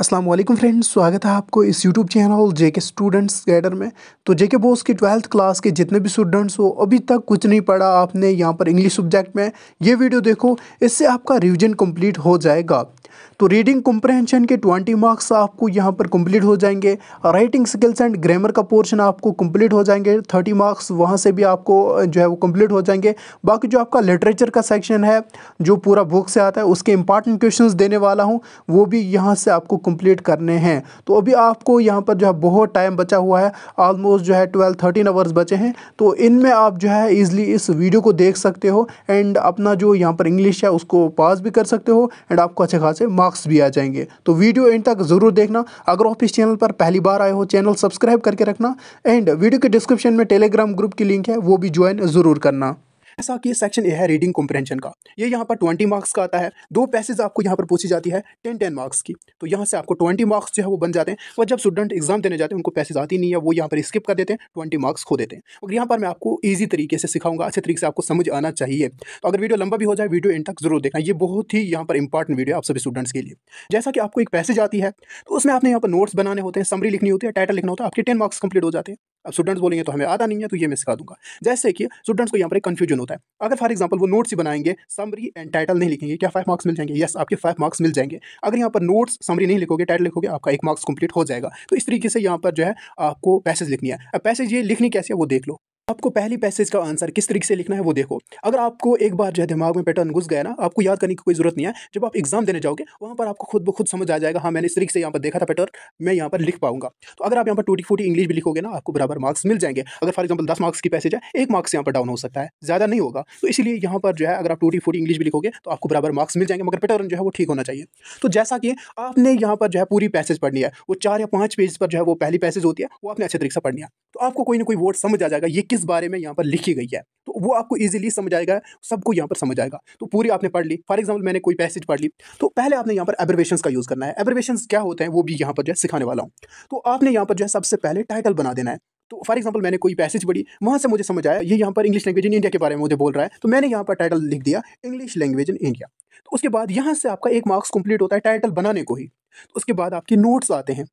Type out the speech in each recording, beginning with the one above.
अस्सलाम वालेकुम फ्रेंड्स स्वागत है आपको इस यूट्यूब चैनल जे के स्टूडेंट्स गैडर में तो जे के बोस के ट्वेल्थ क्लास के जितने भी स्टूडेंट्स हो अभी तक कुछ नहीं पढ़ा आपने यहाँ पर इंग्लिश सब्जेक्ट में ये वीडियो देखो इससे आपका रिवीजन कंप्लीट हो जाएगा तो रीडिंग कॉम्प्रहेंशन के ट्वेंटी मार्क्स आपको यहाँ पर कंप्लीट हो जाएंगे राइटिंग स्किल्स एंड ग्रामर का पोर्शन आपको कंप्लीट हो जाएंगे थर्टी मार्क्स वहाँ से भी आपको जो है वो कंप्लीट हो जाएंगे बाकी जो आपका लिटरेचर का सेक्शन है जो पूरा बुक से आता है उसके इंपॉर्टेंट क्वेश्चन देने वाला हूँ वो भी यहाँ से आपको कम्प्लीट करने हैं तो अभी आपको यहाँ पर जो है बहुत टाइम बचा हुआ है ऑलमोस्ट जो है ट्वेल्व थर्टीन आवर्स बचे हैं तो इनमें आप जो है ईजिली इस वीडियो को देख सकते हो एंड अपना जो यहाँ पर इंग्लिश है उसको पास भी कर सकते हो एंड आपको अच्छे खासे मार्क्स मार्क्स भी आ जाएंगे तो वीडियो एंड तक ज़रूर देखना अगर आप इस चैनल पर पहली बार आए हो चैनल सब्सक्राइब करके रखना एंड वीडियो के डिस्क्रिप्शन में टेलीग्राम ग्रुप की लिंक है वो भी ज्वाइन ज़रूर करना जैसा कि सेक्शन ए है रीडिंग कॉम्प्रेंशन का ये यहाँ पर ट्वेंटी मार्क्स का आता है दो पैसेज आपको यहाँ पर पूछी जाती है टेन टेन मार्क्स की तो यहाँ से आपको ट्वेंटी मार्क्स जो है वो बन जाते हैं और जब स्टूडेंट एग्जाम देने जाते हैं उनको पैसेज आती नहीं है वो यहाँ पर स्किप कर देते हैं ट्वेंटी मार्क्स खो देते हैं और यहाँ पर मैं आपको ईजी तरीके से सिखाऊंगा अच्छे तरीके से आपको समझ आना चाहिए तो अगर वीडियो लंबा भी हो जाए वीडियो इन तक जरूर देखना ये बहुत ही यहाँ पर इंपॉर्टेंट वीडियो आप सभी स्टूडेंट्स के लिए जैसा कि आपको एक पैसेज आती है तो उसमें आपने यहाँ पर नोट्स बनाने होते हैं समरी लिखनी होती है टाइटल लिखना होता है आपके टेन मार्क्स कंप्लीट हो जाते हैं अब स्टूडेंट्स बोलेंगे तो हमें आता नहीं है तो ये मैं सिखा दूंगा जैसे कि स्टूडेंट्स को यहाँ पर एक कन्फ्यूजन होता है अगर फॉर एग्जांपल वो नोट्स ही बनाएंगे समरी एंड टाइटल नहीं लिखेंगे क्या फाइव मार्क्स मिल जाएंगे यस आपके फाइव मार्क्स मिल जाएंगे अगर यहाँ पर नोट्स समरी नहीं लिखोगे टाइटल लिखोगे आपका एक मार्क्स कंप्लीट हो जाएगा तो इस तरीके से यहाँ पर जो है आपको पैसेज लिखनी है अब पैसेज ये लिखनी कैसे है वो देख लो आपको पहली पैसेज का आंसर किस तरीके से लिखना है वो देखो अगर आपको एक बार जो है दिमाग में पैटर्न घुस गया ना आपको याद करने की कोई जरूरत नहीं है जब आप एग्जाम देने जाओगे वहाँ पर आपको खुद ब खुद समझ आ जाएगा हाँ मैंने इस तरीके से यहाँ पर देखा था पैटर्न मैं यहाँ पर लिख पाऊंगा तो अगर आप यहाँ पर टूटी फूटी इंग्लिश भी लिखोगे ना आपको बराबर मार्क्स मिल जाएंगे अगर फॉर एग्जाम्पल दस मार्क्स की पैसेज है एक मार्क्स यहाँ पर डाउन हो सकता है ज़्यादा नहीं होगा तो इसलिए यहाँ पर जो है अगर आप टूटी फूटी इंग्लिश भी लिखोगे तो आपको बराबर मार्क्स मिल जाएंगे मगर पैटर्न जो है वो ठीक होना चाहिए तो जैसा कि आपने यहाँ पर जो है पूरी पैसेज पढ़नी है वो चार या पाँच पेज पर जो है वो पहली पैसेज होती है वो आपने अच्छे तरीके से पढ़नी है तो आपको कोई ना कोई वर्ड समझ आ जाएगा ये किस इस बारे में यहाँ पर लिखी गई है तो वो आपको इजीली समझ आएगा सबको यहाँ पर समझ आएगा तो पूरी आपने पढ़ ली फॉर एग्जाम्पल मैंने कोई पैसेज पढ़ ली तो पहले आपने यहाँ पर एब्रवेशन का यूज़ करना है एब्रवेशन क्या होते हैं वो भी यहाँ पर जो है सिखाने वाला हूँ तो आपने यहाँ पर जो है सबसे पहले टाइटल बना देना है तो फॉर एग्जाम्पल मैंने कोई पैसेज पढ़ी वहाँ से मुझे समझ आया ये यहाँ पर इंग्लिश लैंग्वेज इन इंडिया के बारे में मुझे बोल रहा है तो मैंने यहाँ पर टाइटल लिख दिया इंग्लिश लैंग्वेज इन इंडिया तो उसके बाद यहाँ से आपका एक मार्क्स कंप्लीट होता है टाइटल बनाने को ही तो उसके बाद आपके नोट्स आते हैं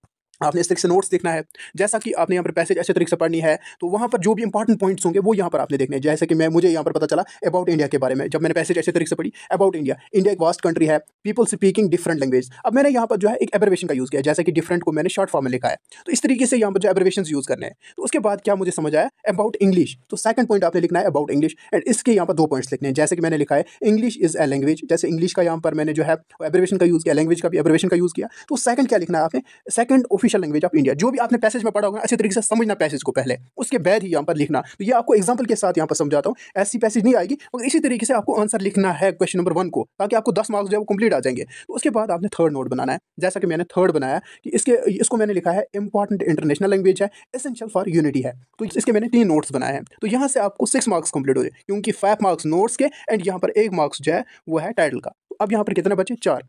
आपने इस तरीके से नोट्स देखना है जैसा कि आपने यहाँ पर पैसेज अच्छे तरीके से पढ़नी है तो वहाँ पर जो भी इंपॉर्टेंट पॉइंट्स होंगे वो यहाँ पर आपने देखने हैं जैसे कि मैं मुझे यहाँ पर पता चला अबाउट इंडिया के बारे में जब मैंने पैसेज अच्छे तरीके से पढ़ी अबाउट इंडिया इंडिया एक वास्ट कंट्री है पीपल स्पीकिंग डिफरेंट लैंग्वेज अब मैंने यहाँ पर जो है एक एब्रवेशन का यूज़ किया जैसे कि डिफरेंट को मैंने शॉर्ट फॉर्म में लिखा है तो इस तरीके से यहाँ पर जो एब्रवेशन यूज़ करने हैं तो उसके बाद क्या मुझे समझ आया अबाउट इंग्लिश तो सेकंड पॉइंट आपने लिखना है अबाउट इंग्लिश एंड इसके यहाँ पर दो पॉइंट्स लिखने हैं जैसे कि मैंने लिखा है इंग्लिश इज़ ए लैंग्वेज जैसे इंग्लिश का यहाँ पर मैंने जो है एब्रवेशन का यूज़ किया लैंग्वेज का भी एब्रवेशन का यूज़ किया तो सेकंड क्या लिखना है आपने second office official language of India जो भी आपने पैसेज में पढ़ा होगा अच्छे तरीके से समझना पैसेज को पहले उसके बाद ही यहाँ पर लिखना तो ये आपको एग्जाम्पल के साथ यहाँ पर समझाता हूँ ऐसी पैसेज नहीं आएगी मगर इसी तरीके से आपको आंसर लिखना है क्वेश्चन नंबर वन को ताकि आपको दस मार्क्स जो है वो कंप्लीट आ जाएंगे तो उसके बाद आपने थर्ड नोट बनाना है जैसा कि मैंने थर्ड बनाया कि इसके इसको मैंने लिखा है इंपॉर्टेंट इंटरनेशनल लैंग्वेज है एसेंशियल फॉर यूनिटी है तो इसके मैंने तीन नोट्स बनाए हैं तो यहाँ से आपको सिक्स मार्क्स कंप्लीट हो जाए क्योंकि फाइव मार्क्स नोट्स के एंड यहाँ पर एक मार्क्स जो है वो है टाइटल का तो अब यहाँ पर कितने बचे चार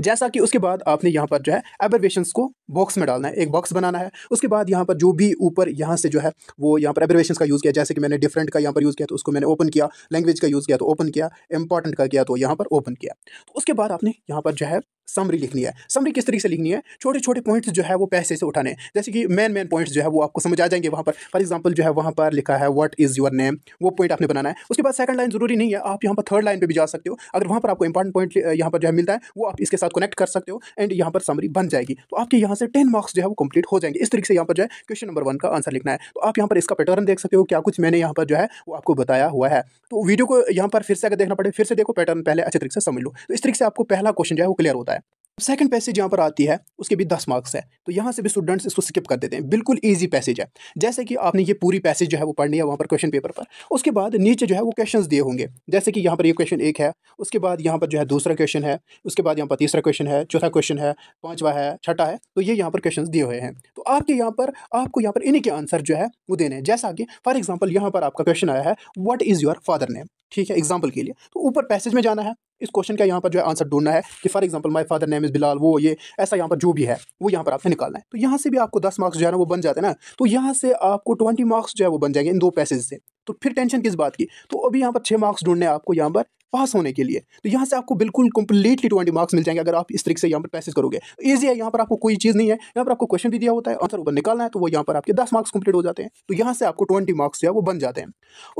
जैसा कि उसके बाद आपने यहाँ पर जो है एबरवेशन को बॉक्स में डालना है एक बॉक्स बनाना है उसके बाद यहाँ पर जो भी ऊपर यहाँ से जो है वो यहाँ पर एबरवेशन का यूज़ किया जैसे कि मैंने डिफरेंट का यहाँ पर यूज़ किया तो उसको मैंने ओपन किया लैंग्वेज का यूज़ किया तो ओपन किया इंपॉर्टेंट का किया तो यहाँ पर ओपन किया तो उसके बाद आपने यहाँ पर जो है समरी लिखनी है समरी किस तरीके से लिखनी है छोटे छोटे पॉइंट्स जो है वो पैसे से उठाने जैसे कि मेन मेन पॉइंट्स जो है वो आपको समझ आ जाएंगे वहाँ पर फॉर एग्जांपल जो है वहाँ पर लिखा है व्हाट इज़ योर नेम वो पॉइंट आपने बनाना है उसके बाद सेकंड लाइन जरूरी नहीं है आप यहाँ पर थर्ड लाइन पर भी जा सकते हो अगर वहाँ पर आपको इंपॉर्टेंट पॉइंट यहाँ पर जो है मिलता है वो आप इसके साथ कनेक्ट कर सकते हो एंड यहाँ पर समरी बन जाएगी तो आपके यहाँ से टेन मार्क्स जो है वो कंप्लीट हो जाएंगे इस तरीके से यहाँ पर जो है क्वेश्चन नंबर वन का आंसर लिखना है तो आप यहाँ पर इसका पैटर्न देख सकते हो क्या कुछ मैंने यहाँ पर जो है वो आपको बताया हुआ है तो वीडियो को यहाँ पर फिर से अगर देखना पड़े फिर से देखो पैटर्न पहले अच्छे तरीके से समझ लो तो इस तरीके से आपको पहला क्वेश्चन जो है वो क्लियर होता है सेकंड पैसेज यहाँ पर आती है उसके भी दस मार्क्स है तो यहाँ से भी स्टूडेंट्स इसको स्किप कर देते हैं बिल्कुल ईजी पैसेज है जैसे कि आपने ये पूरी पैसेज जो है वो पढ़नी है वहाँ पर क्वेश्चन पेपर पर उसके बाद नीचे जो है वो क्वेश्चन दिए होंगे जैसे कि यहाँ पर ये क्वेश्चन एक है उसके बाद यहाँ पर जो है दूसरा क्वेश्चन है उसके बाद यहाँ पर तीसरा क्वेश्चन है चौथा क्वेश्चन है पाँचवा है छठा है तो ये यहाँ पर क्वेश्चन दिए हुए हैं तो आपके यहाँ पर आपको यहाँ पर इन्हीं के आंसर जो है वो देने हैं जैसा कि फॉर एग्जाम्पल यहाँ पर आपका क्वेश्चन आया है what is your father name ठीक है एग्जाम्पल के लिए तो ऊपर पैसेज में जाना है इस क्वेश्चन का यहाँ पर जो है आंसर ढूंढना है कि for example my father name is Bilal वो ये ऐसा यहाँ पर जो भी है वो यहाँ पर आपने निकालना है तो यहाँ से भी आपको दस मार्क्स जो है ना वो बन जाते हैं ना तो यहाँ से आपको ट्वेंटी मार्क्स जो है वो बन जाएंगे इन दो पैसेज से तो फिर टेंशन किस बात की तो अभी यहाँ पर छः मार्क्स ढूंढने हैं आपको यहाँ पर पास होने के लिए तो यहाँ से आपको बिल्कुल कंप्लीटली ट्वेंटी मार्क्स मिल जाएंगे अगर आप इस तरीके से यहाँ पर पैसेज करोगे ईजी तो है यहाँ पर आपको कोई चीज़ नहीं है यहाँ पर आपको क्वेश्चन भी दिया होता है आंसर ऊपर निकालना है तो वो यहाँ पर आपके दस मार्क्स कंप्लीट हो जाते हैं तो यहाँ से आपको ट्वेंटी मार्क्स जो है वो बन जाते हैं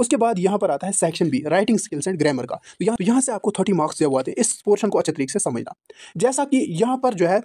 उसके बाद यहाँ पर आता है section B writing skills and grammar का तो, तो यहाँ से आपको थर्टी मार्क्स जो आते हैं इस पोर्शन को अच्छे तरीके से समझना जैसा कि यहाँ पर जो है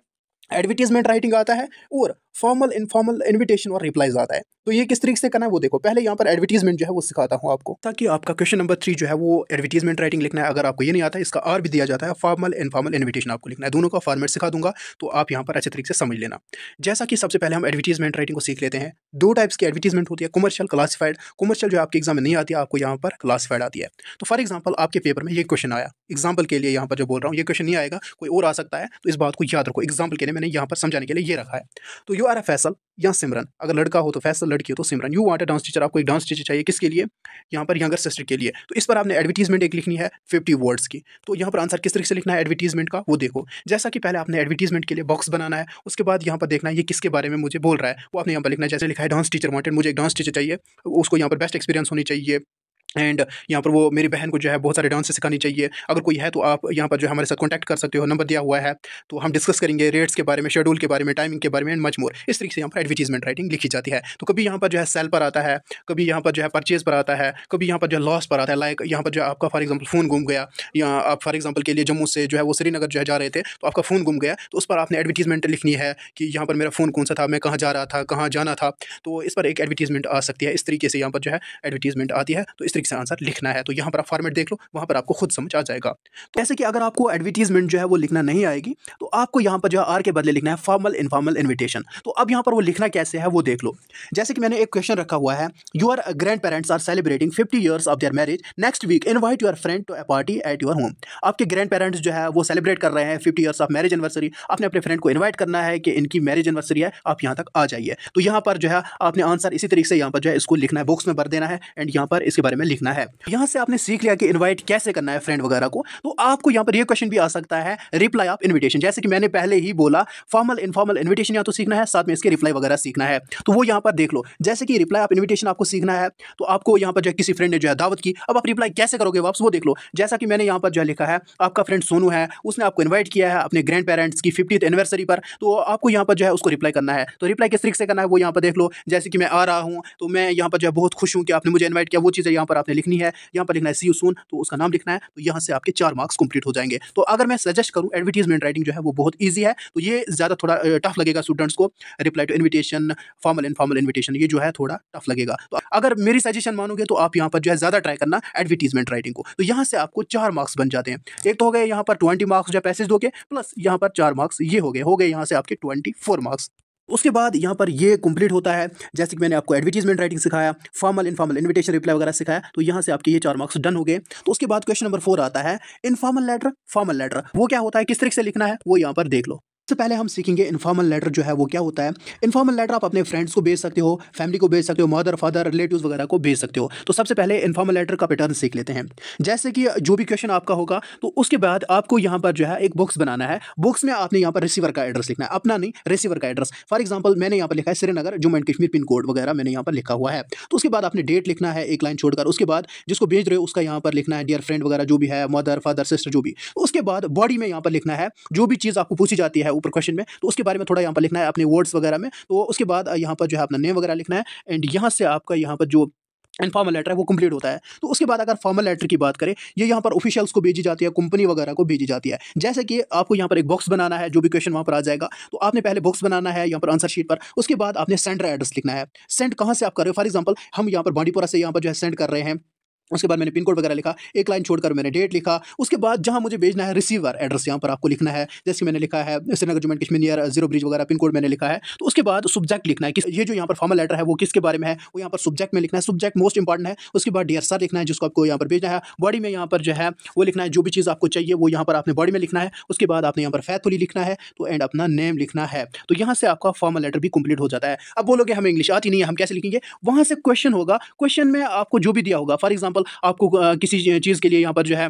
एडवर्टीजमेंट राइटिंग आता है और फॉर्मल इनफॉर्मल इनविटेशन और रिप्लाईज आता है तो ये किस तरीके से करना है वो देखो पहले यहाँ पर एडवर्टीजमेंट जो है वो सिखाता हूँ आपको ताकि आपका क्वेश्चन नंबर थ्री जो है वो एडवर्टीजमेंट राइटिंग लिखना है अगर आपको ये नहीं आता इसका आर भी दिया जाता है फॉर्मल इनफॉर्मल इन्विटेशन आपको लिखना है दोनों का फॉर्मेट सिखा दूंगा तो आप यहाँ पर अच्छे तरीके से समझ लेना जैसा कि सबसे पहले हम एडवर्टीजमेंट राइटिंग को सीख लेते हैं दो टाइप्स की एडवर्टीजमेंट होती है कमर्शियल क्लासिफाइड कमर्शियल जो आपके एग्जाम में नहीं आती है आपको यहाँ पर क्लासिफाइड आती है तो फॉर एग्जाम्पल आपके पेपर में ये क्वेश्चन आया एग्जाम्पल के लिए यहाँ पर जो बोल रहा हूँ ये क्वेश्चन नहीं आएगा कोई और आ सकता है तो इस बात को याद रखो एग्जाम्पल के लिए मैंने यहाँ पर समझाने के लिए ये रखा है तो यू आर ए फैसल या सिमरन अगर लड़का हो तो फैसल लड़की हो तो Simran you want a dance teacher आपको एक डांस टीचर चाहिए किसके लिए यहाँ पर यंगर सिस्टर के लिए तो इस पर आपने एडवर्टीजमेंट एक लिखनी है फिफ्टी वर्ड्स की तो यहाँ पर आंसर किस तरीके से लिखना है एडवर्टीजमेंट का वो देखो जैसा कि पहले आपने एडवर्टीजमेंट के लिए बॉक्स बनाना है उसके बाद यहाँ पर देखना है ये किसके बारे में मुझे बोल रहा है वो आपने यहाँ पर लिखना है जैसे लिखा है डांस टीचर वांटेड मुझे एक डांस टीचर चाहिए उसको यहाँ पर बेस्ट एक्सपीरियंस होनी चाहिए एंड uh, यहाँ पर वो मेरी बहन को जो है बहुत सारे डांस सिखानी चाहिए अगर कोई है तो आप यहाँ पर जो हमारे साथ कॉन्टैक्ट कर सकते हो नंबर दिया हुआ है तो हम डिस्कस करेंगे रेट्स के बारे में शेड्यूल के बारे में टाइमिंग के बारे में एंड मच मोर इस तरीके से यहाँ पर एडवर्टीजमेंट राइटिंग लिखी जाती है तो कभी यहाँ पर जो है सेल पर आता है कभी यहाँ पर जो है परचेज पर आता है कभी यहाँ पर जो है लॉस पर आता है लाइक यहाँ पर जो है आपका फॉर एग्जाम्पल फ़ोन गुम गया या आप फॉर एग्जाम्पल के लिए जम्मू से जो है वो श्रीनगर जो है जा रहे थे तो आपका फ़ोन गुम गया तो उस पर आपने एडवर्टीजमेंट लिखनी है कि यहाँ पर मेरा फ़ोन कौन सा था मैं कहाँ जा रहा था कहाँ जाना था तो इस पर एक एडवर्टीजमेंट आ सकती है इस तरीके से यहाँ पर जो है एडवर्टीजमेंट आती है तो इस तरीके से आंसर लिखना है तो यहाँ पर आप फॉर्मेट देख लो वहाँ पर आपको खुद समझ आ जाएगा तो ऐसे कि अगर आपको एडवर्टीजमेंट जो है वो लिखना नहीं आएगी तो आपको यहाँ पर जो है आर के बदले लिखना है फॉर्मल इनफॉर्मल इन्विटेशन तो अब यहाँ पर वो लिखना कैसे है वो देख लो जैसे कि मैंने एक क्वेश्चन रखा हुआ है your grandparents are celebrating fifty years of their marriage next week invite your friend to a party at your home आपके ग्रैंड पेरेंट्स जो है वो सेलिब्रेट कर रहे हैं fifty years of marriage anniversary आपने अपने फ्रेंड को इन्वाइट करना है कि इनकी मैरिज एनिवर्सरी है आप यहाँ तक आ जाइए तो यहाँ पर जो है आपने आंसर इसी तरीके से यहाँ पर जो है इसको लिखना है बॉक्स में भर देना है एंड यहाँ पर इसके बारे में लिखना है यहाँ से आपने सीख लिया कि इन्वाइट कैसे करना है फ्रेंड वगैरह को तो आपको यहाँ पर यह क्वेश्चन भी आ सकता है रिप्लाई ऑफ इन्विटेशन जैसे कि मैंने पहले ही बोला फॉर्मल इनफॉर्मल इन्विटेशन या तो सीखना है साथ में इसके रिप्लाई वगैरह सीखना है तो वो यहाँ पर देख लो जैसे कि रिप्लाई ऑफ इन्विटेशन आपको सीखना है तो आपको यहाँ पर जो किसी फ्रेंड ने जो है दावत की अब आप रिप्लाई कैसे करोगे वापस वो देख लो जैसा कि मैंने यहाँ पर जो है लिखा है आपका फ्रेंड सोनू है उसने आपको इन्वाइट किया है अपने ग्रैंड पेरेंट्स की फिफ्टीथ एनिवर्सरी पर तो आपको यहाँ पर जो है उसको रिप्लाई करना है तो रिप्लाई किस तरीके से करना है वो यहाँ पर देख लो जैसे कि मैं आ रहा हूँ तो मैं यहाँ पर जो है बहुत खुश हूँ कि आपने मुझे इन्वाइट किया वो चीज़ें यहाँ पर पर आपने लिखनी है यहाँ पर लिखना है सी यू सून तो उसका नाम लिखना है तो यहाँ से आपके चार मार्क्स कंप्लीट हो जाएंगे तो अगर मैं सजेस्ट करूँ एडवर्टीजमेंट राइटिंग जो है वो बहुत ईजी है तो ये ज़्यादा थोड़ा टफ लगेगा स्टूडेंट्स को reply to invitation formal and formal invitation ये जो है थोड़ा टफ लगेगा तो अगर मेरी सजेशन मानोगे तो आप यहाँ पर जो है ज़्यादा ट्राई करना एडवर्टीजमेंट राइटिंग को तो यहाँ से आपको चार मार्क्स बन जाते हैं एक तो हो गए यहाँ पर ट्वेंटी मार्क्स जो है पैसेज दोगे प्लस यहाँ पर चार मार्क्स ये हो गए हो गए यहाँ से आपके ट्वेंटी फोर मार्क्स उसके बाद यहाँ पर ये कंप्लीट होता है जैसे कि मैंने आपको एडवर्टीजमेंट राइटिंग सिखाया फॉर्मल इनफॉर्मल इन्विटेशन रिप्लाई वगैरह सिखाया तो यहाँ से आपके ये चार मार्क्स डन हो गए तो उसके बाद क्वेश्चन नंबर फोर आता है इनफॉर्मल लेटर फॉर्मल लेटर वो क्या होता है किस तरीके से लिखना है वो यहाँ पर देख लो सबसे पहले हम सीखेंगे इनफॉर्मल लेटर जो है वो क्या होता है इनफॉर्मल लेटर आप अपने फ्रेंड्स को भेज सकते हो फैमिली को भेज सकते हो मदर फादर रिलेटिव वगैरह को भेज सकते हो तो सबसे पहले इनफॉर्मल लेटर का पैटर्न सीख लेते हैं जैसे कि जो भी क्वेश्चन आपका होगा तो उसके बाद आपको यहाँ पर जो है एक बुक्स बनाना है बुक्स में आपने यहाँ पर रिसीवर का एड्रेस लिखना है अपना नहीं रिसीवर का एड्रेस फॉर एग्जाम्पल मैंने यहाँ पर लिखा है Srinagar Jammu and Kashmir pin code वगैरह मैंने यहाँ पर लिखा हुआ है तो उसके बाद आपने डेट लिखना है एक लाइन छोड़कर उसके बाद जिसको भेज रहे हो उसका यहाँ पर लिखना है डियर फ्रेंड वगैरह जो भी है मदर फादर सिस्टर जो भी तो उसके बाद बॉडी में यहाँ पर लिखना है जो भी चीज़ आपको पूछी जाती है ऊपर क्वेश्चन में तो उसके बारे में थोड़ा यहाँ पर लिखना है अपने वर्ड्स वगैरह में तो उसके बाद यहाँ पर जो है अपना नेम वगैरह लिखना है एंड यहाँ से आपका यहाँ पर जो इनफॉर्मल लेटर है वो कंप्लीट होता है तो उसके बाद अगर फॉर्मल लेटर की बात करें ये यहाँ पर ऑफिशियल्स को भेजी जाती है कंपनी वगैरह को भेजी जाती है जैसे कि आपको यहाँ पर एक बॉक्स बनाना है जो भी क्वेश्चन वहाँ पर आ जाएगा तो आपने पहले बॉक्स बनाना है यहाँ पर आंसर शीट पर उसके बाद आपने सेंटर एड्रेस लिखना है सेंड कहाँ से आप कर रहे हो फॉर एग्जाम्पल हम यहाँ पर बांडीपुरा से यहाँ पर जो है सेंड कर रहे हैं उसके बाद मैंने पिन कोड वगैरह लिखा एक लाइन छोड़कर मैंने डेट लिखा उसके बाद जहाँ मुझे भेजना है रिसीवर एड्रेस यहाँ पर आपको लिखना है जैसे मैंने लिखा है Srinagar Jammu Kashmir near zero bridge वगैरह पिन कोड मैंने लिखा है तो उसके बाद सब्जेक्ट लिखना है कि ये जो यहाँ पर फॉर्मल लेटर है वो किसके बारे में है वो यहाँ पर सब्जेक्ट में लिखना है सब्जेक्ट मोस्ट इंपॉर्टेंट है उसके बाद डी सर लिखना है जिसको आपको यहाँ पर भेजना है बॉडी में यहाँ पर जो है वो लिखना है जो भी चीज़ आपको चाहिए वो यहाँ पर आपने बॉडी में लिखना है उसके बाद आपने यहाँ पर फैथुली लिखना है तो एंड अपना नेम लिखना है तो यहाँ से आपका फॉर्मल लेटर भी कंप्लीट हो जाता है अब बोलोगे हमें इंग्लिश आती नहीं है हम कैसे लिखेंगे वहाँ से क्वेश्चन होगा क्वेश्चन में आपको जो भी दिया होगा फॉर एग्जाम्पल एग्जाम्पल आपको किसी चीज़ के लिए यहाँ पर जो है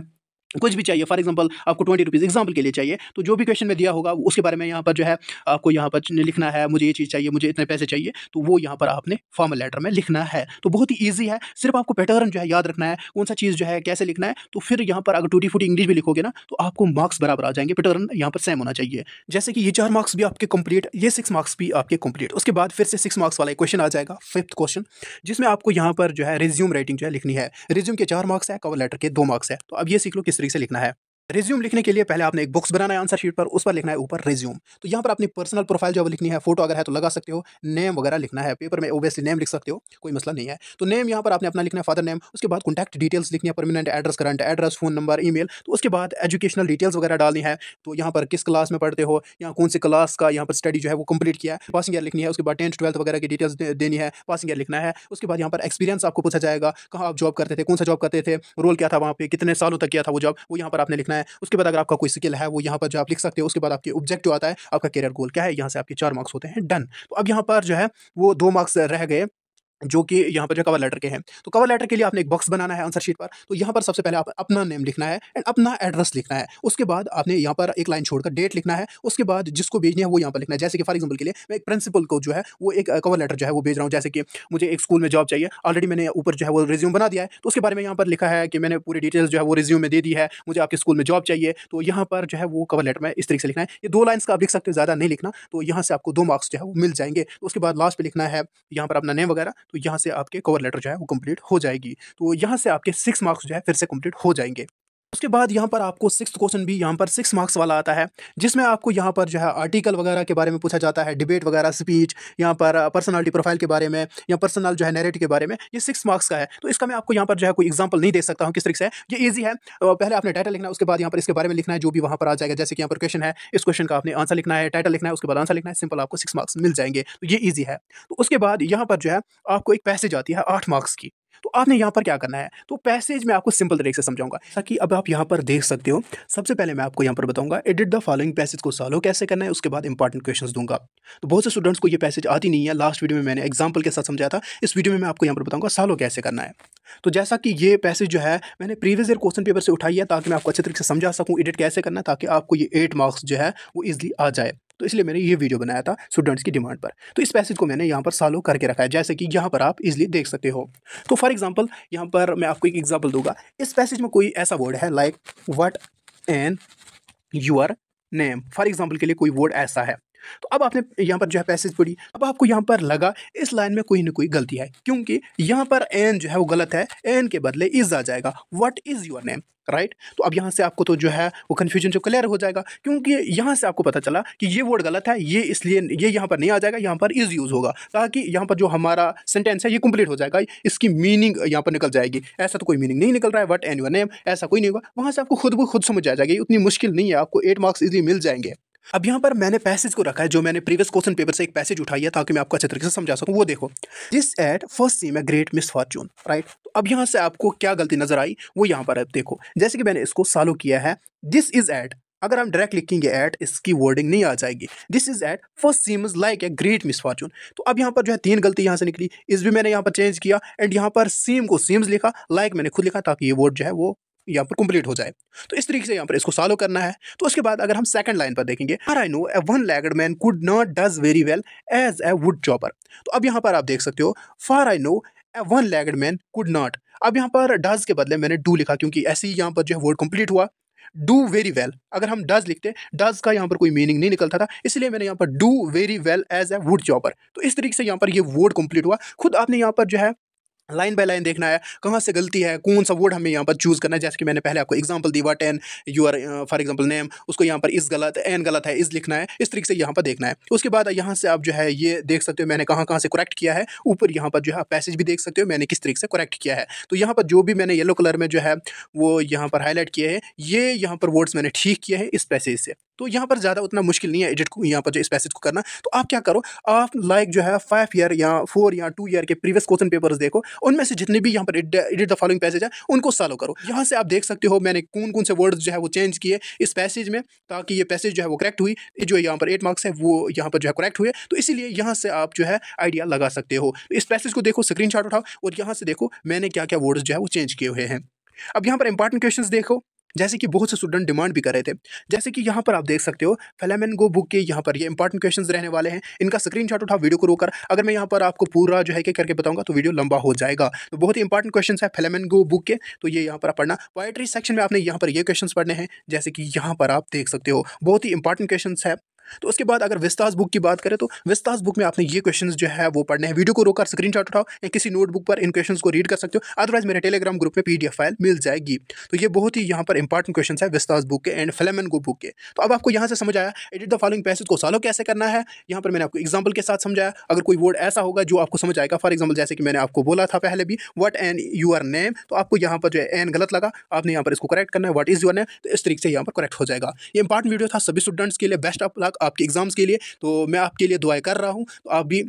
कुछ भी चाहिए फॉर एग्जांपल आपको ट्वेंटी रुपीज़ एग्जाम्पल के लिए चाहिए तो जो भी क्वेश्चन में दिया होगा उसके बारे में यहाँ पर जो है आपको यहाँ पर लिखना है मुझे ये चीज़ चाहिए मुझे इतने पैसे चाहिए तो वो यहाँ पर आपने फॉर्मल लेटर में लिखना है तो बहुत ही ईजी है सिर्फ आपको पैटर्न जो है याद रखना है कौन सा चीज़ जो है कैसे लिखना है तो फिर यहाँ पर अगर टूटी फूटी इंग्लिश भी लिखोगे ना तो आपको मार्क्स बराबर आ जाएंगे पैटर्न यहाँ पर सेम होना चाहिए जैसे कि ये चार मार्क्स भी आपके कंप्लीट ये सिक्स मार्क्स भी आपके कंप्लीट उसके बाद फिर से सिक्स मार्क्स वाला क्वेश्चन आ जाएगा फिफ्थ क्वेश्चन जिसमें आपको यहाँ पर जो है रिज्यूम राइटिंग जो है लिखनी है रिज्यूम के चार मार्क्स है कवर लेटर के दो मार्क्स है तो अब ये सीख लो कि तरीके से लिखना है रेज्यूम लिखने के लिए पहले आपने एक बुक्स बनाना है आंसर शीट पर उस पर लिखना है ऊपर रिज्यूम तो यहाँ पर अपनी पर्सनल प्रोफाइल जो लिखनी है फोटो अगर है तो लगा सकते हो नेम वगैरह लिखना है पेपर में ओबियसली नेम लिख सकते हो कोई मसला नहीं है तो नेम यहाँ पर आपने अपना लिखना है फादर नेम उसके बाद कॉन्टैक्ट डिटेल्स लिखनी है permanent address current address phone number ई तो उसके बाद एजुकेशनल डिटेल्स वगैरह डालनी है तो यहाँ पर किस क्लास में पढ़ते हो या कौन सी क्लास का यहाँ पर स्टडी जो है वो कम्प्लीट किया है पासिंग ईयर लिखनी है उसके बाद टेंथ ट्वेल्थ वगैरह की डिटेल्स देनी है पासिंग ईयर लिखना है उसके बाद यहाँ पर एक्सपीरियंस आपको पूछा जाएगा कहाँ आप जॉब करते थे कौन सा जॉब करते थे रोल क्या था वहाँ पे कितने सालों तक किया था वो जॉब वो यहाँ पर आपने लिखना है है उसके बाद अगर आपका कोई स्किल है वो यहाँ पर जो आप लिख सकते हो उसके बाद आपके ऑब्जेक्टिव आता है आपका करियर गोल क्या है यहाँ से आपके चार मार्क्स होते हैं डन तो अब यहाँ पर जो है वो दो मार्क्स रह गए जो कि यहाँ पर जो कवर लेटर के हैं तो कवर लेटर के लिए आपने एक बॉक्स बनाना है आंसर शीट पर तो यहाँ पर सबसे पहले आप अपना नेम लिखना है एंड अपना एड्रेस लिखना है उसके बाद आपने यहाँ पर एक लाइन छोड़कर डेट लिखना है उसके बाद जिसको भेजना है वो यहाँ पर लिखना है जैसे कि फॉर एग्जाम्पल के लिए मैं एक प्रिंसिपल को जो है वो एक कवर uh, लेटर जो है वो भेज रहा हूँ जैसे कि मुझे एक स्कूल में जॉब चाहिए ऑलरेडी मैंने ऊपर जो है वो रिज्यूम बना दिया है तो उसके बारे में यहाँ पर लिखा है कि मैंने पूरी डिटेल्स जो है वो रिज्यूम में दे दी है मुझे आपके स्कूल में जॉब चाहिए तो यहाँ पर जो है वो कवर लेटर में इस तरीके से लिखना है ये दो लाइन्स का आप लिख सकते हैं ज़्यादा नहीं लिखना तो यहाँ से आपको दो मार्क्स जो है वो मिल जाएंगे तो उसके बाद लास्ट पर लिखना है यहाँ पर अपना नेम वगैरह तो यहाँ से आपके कवर लेटर जो है वो कंप्लीट हो जाएगी तो यहाँ से आपके सिक्स मार्क्स जो है फिर से कंप्लीट हो जाएंगे उसके बाद यहाँ पर आपको सिक्स क्वेश्चन भी यहाँ पर सिक्स मार्क्स वाला आता है जिसमें आपको यहाँ पर जो है आर्टिकल वगैरह के बारे में पूछा जाता है डिबेट वगैरह स्पीच यहाँ पर पर्सनालिटी प्रोफाइल के बारे में या पर्सनल जो है नैरेटिव के बारे में ये सिक्स मार्क्स का है तो इसका मैं आपको यहाँ पर जो है कोई एग्जाम्पल नहीं दे सकता हूँ किस तरीके से ये ईजी है पहले आपने टाइटल लिखना है उसके बाद यहाँ पर इसके बारे में लिखना है जो भी वहाँ पर आ जाएगा जैसे कि यहाँ पर क्वेश्चन है इस क्वेश्चन का आपने आंसर लिखना है टाइटल लिखना है उसके बाद आंसर लिखना है सिंपल आपको सिक्स मार्क्स मिल जाएंगे तो ये ईजी है तो उसके बाद यहाँ पर जो है आपको एक पैसेज आती है आठ मार्क्स की तो आपने यहाँ पर क्या करना है तो पैसेज मैं आपको सिंपल तरीके से समझाऊंगा ताकि अब आप यहाँ पर देख सकते हो सबसे पहले मैं आपको यहाँ पर बताऊंगा एडिट द फॉलोइंग पैसेज को सॉल्व कैसे करना है उसके बाद इंपॉर्टेंट क्वेश्चन दूंगा तो बहुत से स्टूडेंट्स को ये पैसेज आती नहीं है लास्ट वीडियो में मैंने एग्जाम्पल के साथ समझाया था इस वीडियो में मैं आपको यहाँ पर बताऊंगा सॉल्व कैसे करना है तो जैसा कि ये पैसेज जो है मैंने प्रीवियस ईयर क्वेश्चन पेपर से उठाई है ताकि मैं आपको अच्छे तरीके से समझा सकूँ एडिट कैसे करना है ताकि आपको ये एट मार्क्स जो है वो ईजिली आ जाए तो इसलिए मैंने ये वीडियो बनाया था स्टूडेंट्स की डिमांड पर तो इस पैसेज को मैंने यहाँ पर सालो करके रखा है जैसे कि यहाँ पर आप इजिली देख सकते हो तो फॉर एग्जाम्पल यहाँ पर मैं आपको एक एग्जाम्पल दूंगा इस पैसेज में कोई ऐसा वर्ड है like what an your name for example के लिए कोई वर्ड ऐसा है तो अब आपने यहाँ पर जो है पैसेज पढ़ी अब आपको यहाँ पर लगा इस लाइन में कोई ना कोई गलती है क्योंकि यहाँ पर एन जो है वो गलत है एन के बदले इज़ आ जाएगा what is your name right तो अब यहाँ से आपको तो जो है वो कन्फ्यूजन जो क्लियर हो जाएगा क्योंकि यहाँ से आपको पता चला कि ये वर्ड गलत है ये इसलिए ये यहाँ पर नहीं आ जाएगा यहाँ पर इज़ यूज़ होगा ताकि यहाँ पर जो हमारा सेंटेंस है ये कंप्लीट हो जाएगा इसकी मीनिंग यहाँ पर निकल जाएगी ऐसा तो कोई मीनिंग नहीं निकल रहा है वट एन यूर नेम ऐसा कोई नहीं होगा वहाँ से आपको खुद ब खुद समझ आ जाएगी उतनी मुश्किल नहीं है आपको एट मार्क्स इजली मिल जाएंगे अब यहाँ पर मैंने पैसेज को रखा है जो मैंने प्रीवियस क्वेश्चन पेपर से एक पैसेज उठाया ताकि मैं आपको अच्छे तरीके से समझा सकूँ वो देखो this at first seem a great misfortune right तो अब यहाँ से आपको क्या गलती नजर आई वो यहाँ पर है देखो जैसे कि मैंने इसको सालो किया है दिस इज एट अगर हम डायरेक्ट लिखेंगे एट इसकी वर्डिंग नहीं आ जाएगी this is at first seems like a great misfortune तो अब यहाँ पर जो है तीन गलती यहाँ से निकली इस भी मैंने यहाँ पर चेंज किया एंड यहाँ पर सीम को सीम्स लिखा लाइक like मैंने खुद लिखा ताकि ये वर्ड जो है वो यहाँ पर कंप्लीट हो जाए तो इस तरीके से यहाँ पर इसको सॉल्व करना है तो उसके बाद अगर हम सेकंड लाइन पर देखेंगे are I know a one legged man could not does very well as a wood chopper तो अब यहाँ पर आप देख सकते हो for I know a one legged man could not अब यहाँ पर डज के बदले मैंने डू लिखा क्योंकि ऐसे ही यहाँ पर जो है वर्ड कंप्लीट हुआ डू वेरी वेल अगर हम डज लिखते डज का यहाँ पर कोई मीनिंग नहीं निकलता था इसलिए मैंने यहाँ पर do very well as a wood chopper तो इस तरीके से यहाँ पर ये वर्ड कंप्लीट हुआ खुद आपने यहाँ पर जो है लाइन बाय लाइन देखना है कहाँ से गलती है कौन सा वर्ड हमें यहाँ पर चूज़ करना है जैसे कि मैंने पहले आपको एग्जांपल दी what an you are for example name उसको यहाँ पर इस गलत एन गलत है इस लिखना है इस तरीके से यहाँ पर देखना है उसके बाद यहाँ से आप जो है ये देख सकते हो मैंने कहाँ कहाँ से करेक्ट किया है ऊपर यहाँ पर जो है पैसेज भी देख सकते हो मैंने किस तरीके से करेक्ट किया है तो यहाँ पर जो भी मैंने येलो कलर में जो है वो यहाँ पर हाईलाइट किया है ये यहाँ पर वर्ड्स मैंने ठीक किए हैं इस पैसेज से तो यहाँ पर ज़्यादा उतना मुश्किल नहीं है एडिट को यहाँ पर जो इस पैसेज को करना तो आप क्या करो आप लाइक जो है फाइव ईयर या फोर या टू ईयर के प्रीवियस क्वेश्चन पेपर्स देखो उनमें से जितने भी यहाँ पर एडिट द फॉलोइंग पैसेज है उनको सॉलो करो यहाँ से आप देख सकते हो मैंने कौन कौन से वर्ड्स जो है वो चेंज किए इस पैसेज में ताकि ये पैसेज जो है वो करेक्ट हुई जो यहाँ पर एट मार्क्स है वो यहाँ पर जो है करेक्ट हुए तो इसीलिए यहाँ से आप जो है आइडिया लगा सकते हो तो इस पैसेज को देखो स्क्रीन उठाओ और यहाँ से देखो मैंने क्या क्या वर्ड्स जो है वो चेंज किए हुए हैं अब यहाँ पर इंपॉर्टेंट क्वेश्चन देखो जैसे कि बहुत से स्टूडेंट डिमांड भी कर रहे थे जैसे कि यहाँ पर आप देख सकते हो फेलेमेन गो बुक के यहाँ पर ये इंपॉर्टेंट क्वेश्चन रहने वाले हैं इनका स्क्रीन शॉट उठा वीडियो को रोकर अगर मैं यहाँ पर आपको पूरा जो है कि करके बताऊंगा तो वीडियो लंबा हो जाएगा तो बहुत ही इंपॉर्टेंट क्वेश्चन है फेलेमेन गो बुक के तो ये यहाँ पर पढ़ना पोएट्री सेक्शन में आपने यहाँ पर ये क्वेश्चन पढ़ने हैं जैसे कि यहाँ पर आप देख सकते हो बहुत ही इंपॉर्टेंट क्वेश्चन है तो उसके बाद अगर विस्तास बुक की बात करें तो विस्तास बुक में आपने ये क्वेश्चन जो है वो पढ़ने हैं वीडियो को रोककर स्क्रीन उठाओ या किसी नोटबुक पर इन क्वेश्चन को रीड कर सकते हो अदरवाइज मेरे टेलीग्राम ग्रुप में पी फाइल मिल जाएगी तो ये बहुत ही यहाँ पर इंपॉर्टेंट क्वेश्चन है विस्तास बुक के एंड फिलेमन गो बुक के तो अब आपको यहाँ से समझ आया एडिट द फॉलोइंग पैसेज को सॉलो कैसे करना है यहाँ पर मैंने आपको एग्जाम्पल के साथ समझाया अगर कोई वर्ड ऐसा होगा जो आपको समझ आएगा फॉर एग्जाम्पल जैसे कि मैंने आपको बोला था पहले भी वट एन यूर नेम तो आपको यहाँ पर जो है एन गलत लगा आपने यहाँ पर इसको करेक्ट करना है वट इज़ यूर नेम तो इस तरीके से यहाँ पर करेक्ट हो जाएगा ये इंपॉर्टेंट वीडियो था सभी स्टूडेंट्स के लिए बेस्ट ऑफ लक आपके एग्ज़ाम्स के लिए तो मैं आपके लिए दुआएं कर रहा हूँ तो आप भी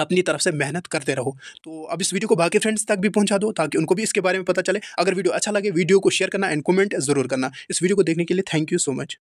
अपनी तरफ से मेहनत करते रहो तो अब इस वीडियो को बाकी फ्रेंड्स तक भी पहुंचा दो ताकि उनको भी इसके बारे में पता चले अगर वीडियो अच्छा लगे वीडियो को शेयर करना एंड कमेंट ज़रूर करना इस वीडियो को देखने के लिए थैंक यू सो मच